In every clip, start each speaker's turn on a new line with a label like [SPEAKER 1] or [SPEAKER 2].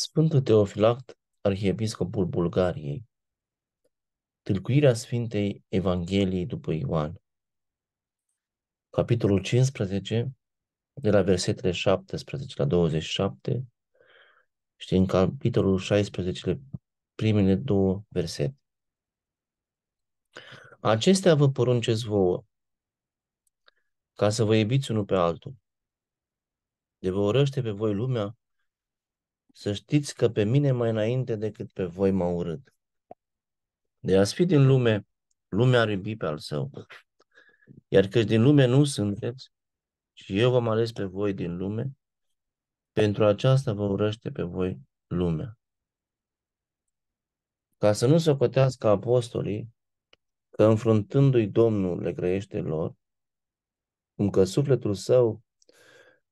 [SPEAKER 1] Sfântul Teofilact, arhiepiscopul Bulgariei, Tâlcuirea Sfintei Evangheliei după Ioan, capitolul 15, de la versetele 17 la 27 și în capitolul 16, primele două versete. Acestea vă poruncesc vouă, ca să vă iubiți unul pe altul. De vă urăște pe voi lumea, să știți că pe mine mai înainte decât pe voi m au urât. De a fi din lume, lumea ar iubi pe al său. Iar căci din lume nu sunteți, și eu v-am ales pe voi din lume, pentru aceasta vă urăște pe voi lumea. Ca să nu se cotească apostolii că înfruntându-i Domnul le grăiește lor, cum că sufletul său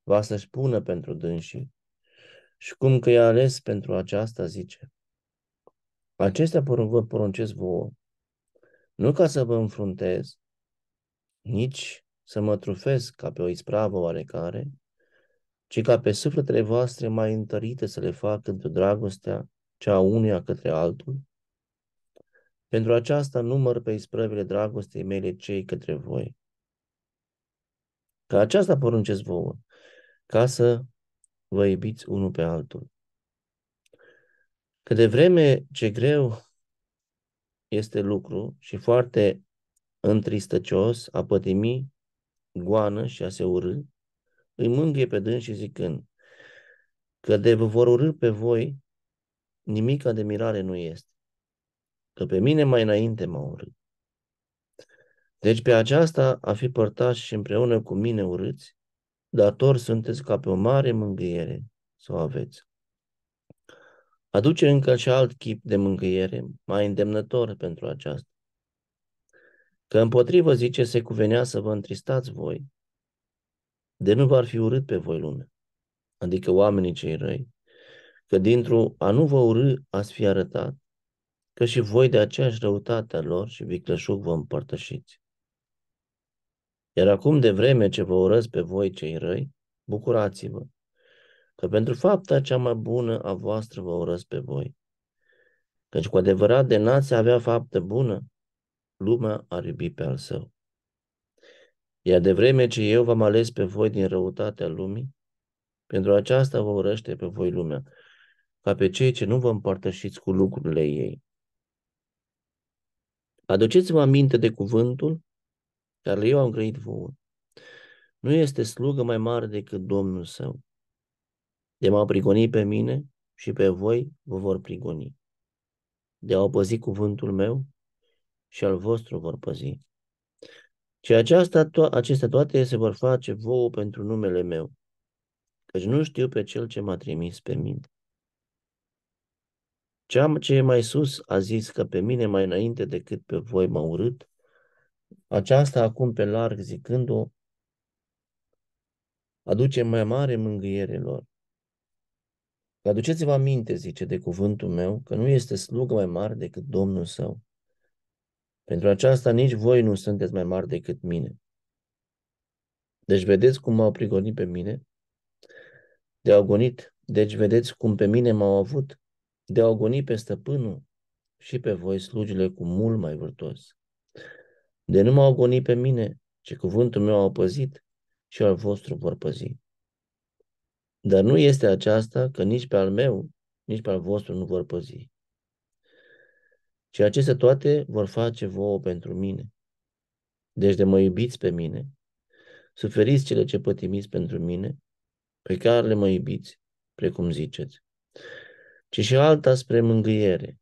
[SPEAKER 1] va să-și pună pentru dânsii, și cum că i-a ales pentru aceasta, zice. Acestea vă poruncesc vouă, nu ca să vă înfruntez, nici să mă trufesc ca pe o ispravă oarecare, ci ca pe sufletele voastre mai întărite să le fac într dragostea cea unuia către altul. Pentru aceasta număr pe isprăvile dragostei mele cei către voi. Ca aceasta poruncesc vouă, ca să vă iubiți unul pe altul. Că de vreme ce greu este lucru și foarte întristăcios a pătimi goană și a se urâ, îi mângâie pe dâns și zicând că de vă vor urâ pe voi, nimica de mirare nu este, că pe mine mai înainte m au urât. Deci pe aceasta a fi părtași și împreună cu mine urâți, dator sunteți ca pe o mare mângâiere să o aveți. Aduce încă și alt chip de mângâiere, mai îndemnător pentru aceasta. Că împotrivă, zice, se cuvenea să vă întristați voi, de nu v-ar fi urât pe voi lumea, adică oamenii cei răi, că dintr-o a nu vă urâ ați fi arătat, că și voi de aceeași răutate a lor și vicleșug vă împărtășiți. Iar acum, de vreme ce vă urăsc pe voi cei răi, bucurați-vă, că pentru fapta cea mai bună a voastră vă urăsc pe voi. Căci cu adevărat de n-ați avea faptă bună, lumea ar iubi pe al său. Iar de vreme ce eu v-am ales pe voi din răutatea lumii, pentru aceasta vă urăște pe voi lumea, ca pe cei ce nu vă împărtășiți cu lucrurile ei. Aduceți-vă aminte de cuvântul care eu am grăit vouă. Nu este slugă mai mare decât Domnul său. De m au prigoni pe mine și pe voi vă vor prigoni. De a păzi cuvântul meu și al vostru vor păzi. Și aceasta, to- acestea toate se vor face vouă pentru numele meu, căci nu știu pe cel ce m-a trimis pe mine. Ceam ce e mai sus a zis că pe mine mai înainte decât pe voi m-a urât, aceasta acum pe larg zicându-o, aduce mai mare mângâiere lor. aduceți-vă aminte, zice, de cuvântul meu, că nu este slugă mai mare decât Domnul său. Pentru aceasta nici voi nu sunteți mai mari decât mine. Deci vedeți cum m-au prigonit pe mine, de-au gonit. Deci vedeți cum pe mine m-au avut, de-au gonit pe stăpânul și pe voi slujile cu mult mai vârtos de nu m-au gonit pe mine, ce cuvântul meu au păzit și al vostru vor păzi. Dar nu este aceasta că nici pe al meu, nici pe al vostru nu vor păzi. Și aceste toate vor face vouă pentru mine. Deci de mă iubiți pe mine, suferiți cele ce pătimiți pentru mine, pe care le mă iubiți, precum ziceți. Ci și alta spre mângâiere,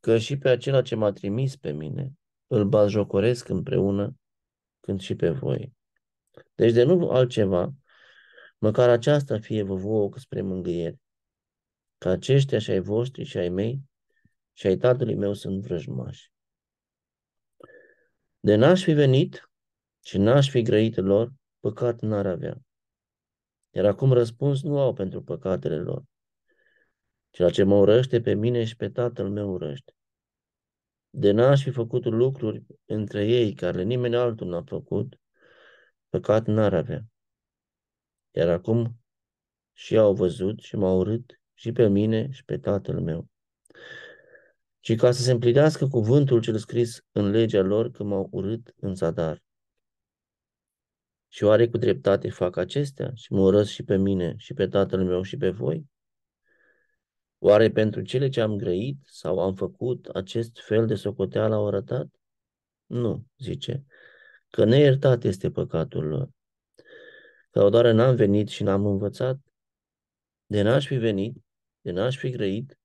[SPEAKER 1] că și pe acela ce m-a trimis pe mine, îl bazjocoresc împreună când și pe voi. Deci de nu altceva, măcar aceasta fie vă vouă spre mângâiere, că aceștia și ai voștri și ai mei și ai tatălui meu sunt vrăjmași. De n-aș fi venit și n-aș fi grăit lor, păcat n-ar avea. Iar acum răspuns nu au pentru păcatele lor. Ceea ce mă urăște pe mine și pe tatăl meu urăște de n-aș fi făcut lucruri între ei care nimeni altul n-a făcut, păcat n-ar avea. Iar acum și au văzut și m-au urât și pe mine și pe tatăl meu. Și ca să se împlinească cuvântul cel scris în legea lor că m-au urât în zadar. Și oare cu dreptate fac acestea și mă urăsc și pe mine și pe tatăl meu și pe voi? Oare pentru cele ce am grăit sau am făcut acest fel de socoteală au arătat? Nu, zice, că neiertat este păcatul lor. Sau doar n-am venit și n-am învățat? De n-aș fi venit, de n-aș fi grăit,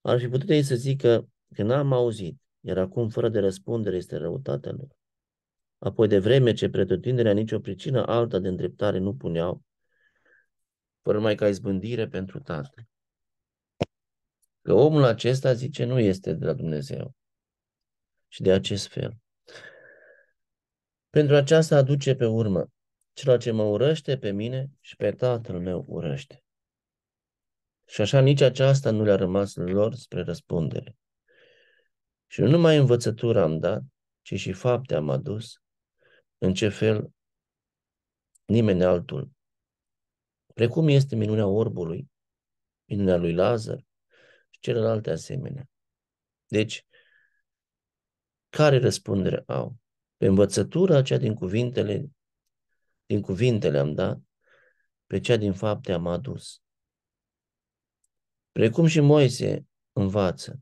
[SPEAKER 1] ar fi putut ei să zică că n-am auzit, iar acum fără de răspundere este răutatea lor. Apoi de vreme ce pretutinderea nicio pricină alta de îndreptare nu puneau, fără mai ca izbândire pentru Tatăl. Că omul acesta, zice, nu este de la Dumnezeu. Și de acest fel. Pentru aceasta aduce pe urmă, ceea ce mă urăște pe mine și pe tatăl meu urăște. Și așa nici aceasta nu le-a rămas lor spre răspundere. Și nu numai învățătura am dat, ci și fapte am adus, în ce fel nimeni altul. Precum este minunea orbului, minunea lui Lazar, celelalte asemenea. Deci, care răspundere au? Pe învățătura aceea din cuvintele, din cuvintele am dat, pe cea din fapte am adus. Precum și Moise învață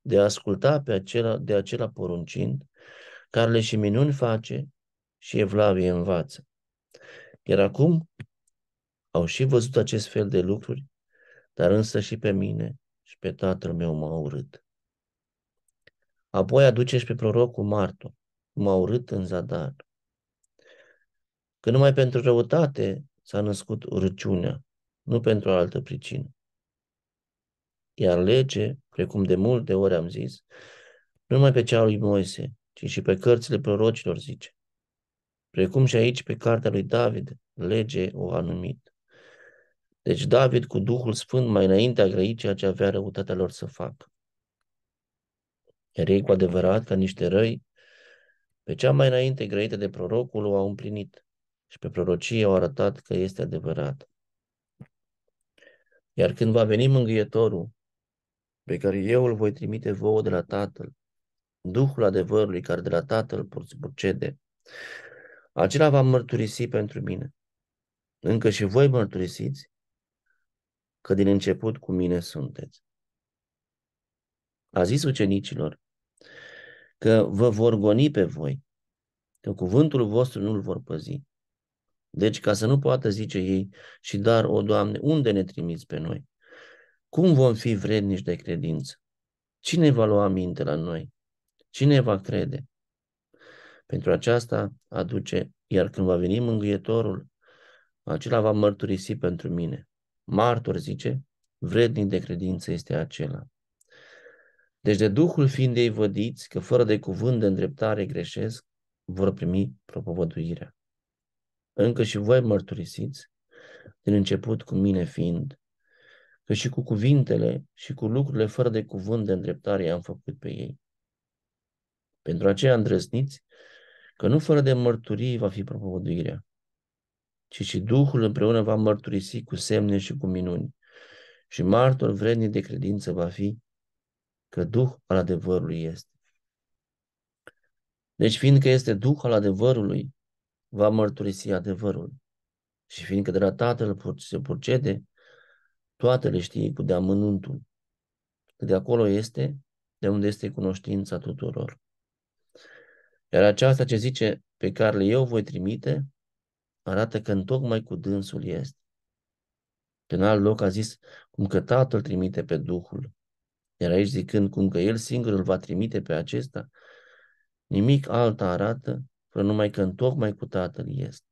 [SPEAKER 1] de a asculta pe acela, de acela poruncind, care le și minuni face și evlavie învață. Iar acum au și văzut acest fel de lucruri, dar însă și pe mine și pe tatăl meu m-a urât. Apoi aduceți pe prorocul martor, m-a urât în zadar. Că numai pentru răutate s-a născut urăciunea, nu pentru altă pricină. Iar lege, precum de multe ori am zis, nu numai pe cea lui Moise, ci și pe cărțile prorocilor zice. Precum și aici pe cartea lui David, lege o a numit. Deci David cu Duhul Sfânt mai înainte a grăit ceea ce avea răutatea lor să facă. Iar ei cu adevărat, ca niște răi, pe cea mai înainte grăită de prorocul o au împlinit și pe prorocie au arătat că este adevărat. Iar când va veni mângâietorul, pe care eu îl voi trimite vouă de la Tatăl, Duhul adevărului care de la Tatăl procede, acela va mărturisi pentru mine. Încă și voi mărturisiți că din început cu mine sunteți. A zis ucenicilor că vă vor goni pe voi, că cuvântul vostru nu-l vor păzi. Deci, ca să nu poată zice ei, și dar, o Doamne, unde ne trimiți pe noi? Cum vom fi vrednici de credință? Cine va lua minte la noi? Cine va crede? Pentru aceasta aduce, iar când va veni mângâietorul, acela va mărturisi pentru mine. Martor zice, vrednic de credință este acela. Deci de Duhul fiind ei vădiți că fără de cuvânt de îndreptare greșesc, vor primi propovăduirea. Încă și voi mărturisiți, din început cu mine fiind, că și cu cuvintele și cu lucrurile fără de cuvânt de îndreptare am făcut pe ei. Pentru aceea îndrăsniți că nu fără de mărturii va fi propovăduirea, ci și Duhul împreună va mărturisi cu semne și cu minuni. Și martor vrednic de credință va fi că Duh al adevărului este. Deci, fiindcă este Duh al adevărului, va mărturisi adevărul. Și fiindcă de la Tatăl se procede, toate le știe cu deamănuntul. Că de acolo este, de unde este cunoștința tuturor. Iar aceasta ce zice pe care eu voi trimite, arată că tocmai cu dânsul este. În alt loc a zis cum că Tatăl trimite pe Duhul, iar aici zicând cum că El singur îl va trimite pe acesta, nimic alta arată fără numai că tocmai cu Tatăl este.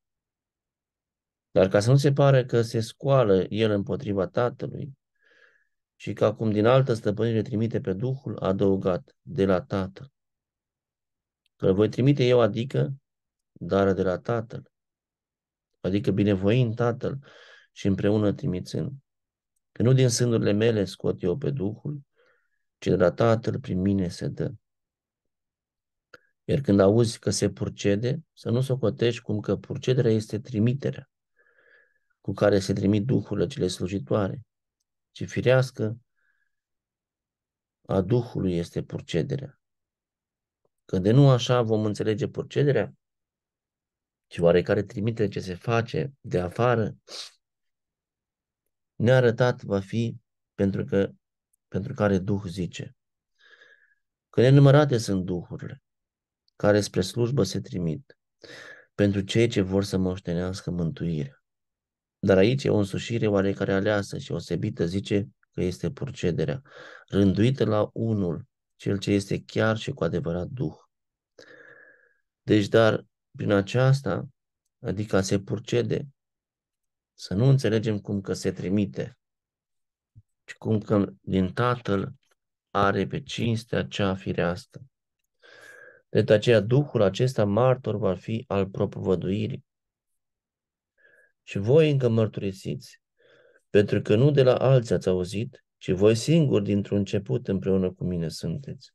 [SPEAKER 1] Dar ca să nu se pare că se scoală El împotriva Tatălui și că acum din altă stăpânire trimite pe Duhul, a adăugat de la Tatăl. Că îl voi trimite eu, adică dar de la Tatăl adică binevoind Tatăl și împreună trimițând. Că nu din sânurile mele scot eu pe Duhul, ci de la Tatăl prin mine se dă. Iar când auzi că se purcede, să nu socotești cum că purcederea este trimiterea cu care se trimit la cele slujitoare, ci firească a Duhului este purcederea. Că de nu așa vom înțelege purcederea, și oarecare trimitere ce se face de afară nearătat va fi pentru, că, pentru care Duh zice. Că nenumărate sunt duhurile care spre slujbă se trimit pentru cei ce vor să moștenească mântuirea. Dar aici e o însușire oarecare aleasă și osebită, zice că este procederea, rânduită la unul, cel ce este chiar și cu adevărat Duh. Deci, dar prin aceasta, adică a se purcede, să nu înțelegem cum că se trimite, ci cum că din Tatăl are pe cinstea cea firească. De aceea, Duhul acesta martor va fi al propovăduirii. Și voi încă mărturisiți, pentru că nu de la alții ați auzit, ci voi singuri dintr-un început împreună cu mine sunteți.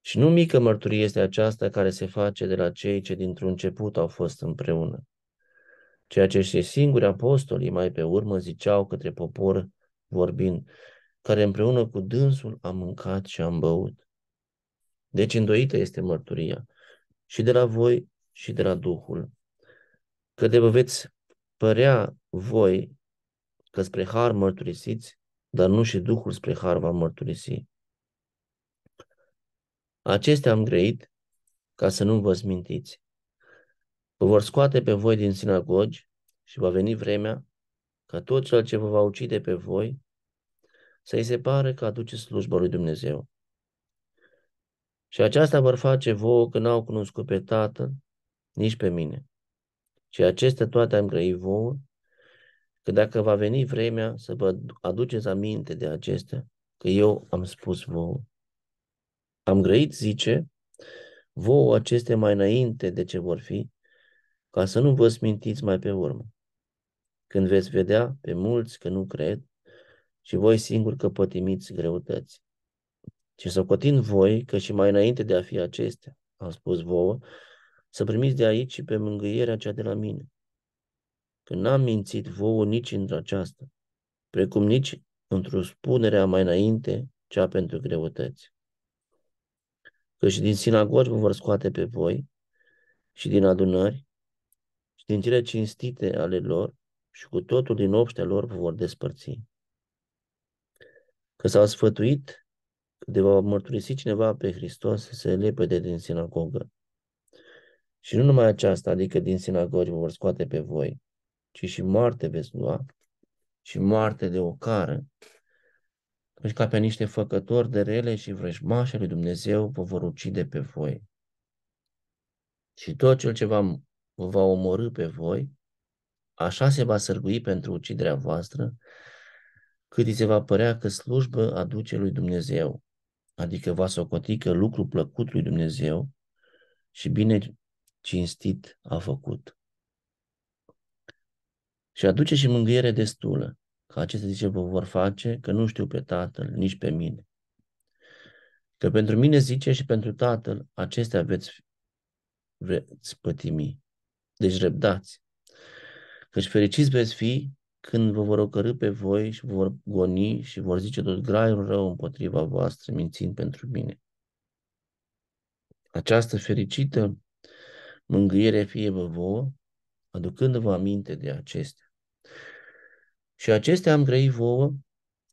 [SPEAKER 1] Și nu mică mărturie este aceasta care se face de la cei ce dintr-un început au fost împreună. Ceea ce și singuri apostolii mai pe urmă ziceau către popor vorbind, care împreună cu dânsul a mâncat și am băut. Deci îndoită este mărturia și de la voi și de la Duhul, că de vă veți părea voi că spre har mărturisiți, dar nu și Duhul spre har va mărturisi. Acestea am greit ca să nu vă smintiți. Vă vor scoate pe voi din sinagogi și va veni vremea ca tot cel ce vă va ucide pe voi să îi se pare că aduce slujba lui Dumnezeu. Și aceasta vor face vouă că n-au cunoscut pe Tatăl, nici pe mine. Și acestea toate am grăit vouă, că dacă va veni vremea să vă aduceți aminte de acestea, că eu am spus vouă. Am grăit, zice, vouă aceste mai înainte de ce vor fi, ca să nu vă smintiți mai pe urmă. Când veți vedea pe mulți că nu cred și voi singuri că pătimiți greutăți. Și să cotin voi că și mai înainte de a fi acestea, am spus vouă, să primiți de aici și pe mângâierea cea de la mine. Că n-am mințit vouă nici într aceasta, precum nici într-o spunere mai înainte, cea pentru greutăți. Că și din sinagogi vă vor scoate pe voi și din adunări și din cele cinstite ale lor și cu totul din obștea lor vă vor despărți. Că s-au sfătuit de va mărturisi cineva pe Hristos să se lepede din sinagogă. Și nu numai aceasta, adică din sinagogi vă vor scoate pe voi, ci și moarte veți lua și moarte de ocară căci ca pe niște făcători de rele și vrăjmașe lui Dumnezeu vă vor ucide pe voi. Și tot cel ce va, vă va omorâ pe voi, așa se va sărgui pentru uciderea voastră, cât îi se va părea că slujbă aduce lui Dumnezeu, adică va socoti că lucru plăcut lui Dumnezeu și bine cinstit a făcut. Și aduce și mângâiere destulă, că aceste vă vor face, că nu știu pe Tatăl, nici pe mine. Că pentru mine zice și pentru Tatăl, acestea veți, veți pătimi. Deci răbdați. Căci fericiți veți fi când vă vor ocărâ pe voi și vă vor goni și vor zice tot graiul rău împotriva voastră, mințind pentru mine. Această fericită mângâiere fie vă vouă, aducându-vă aminte de acestea. Și acestea am grăit vouă,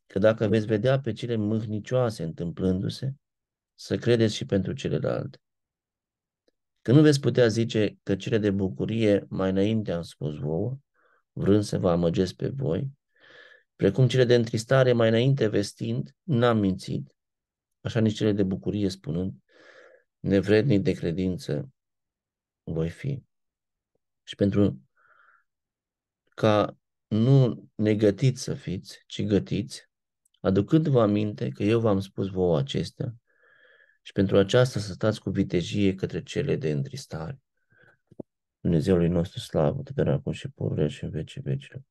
[SPEAKER 1] că dacă veți vedea pe cele mâhnicioase întâmplându-se, să credeți și pentru celelalte. Că nu veți putea zice că cele de bucurie mai înainte am spus vouă, vrând să vă amăgesc pe voi, precum cele de întristare mai înainte vestind, n-am mințit, așa nici cele de bucurie spunând, nevrednic de credință voi fi. Și pentru ca nu negătiți să fiți, ci gătiți, aducând-vă aminte că eu v-am spus vouă acestea și pentru aceasta să stați cu vitejie către cele de întristare. Dumnezeului nostru slavă, te acum și pururea și în vecii vecilor.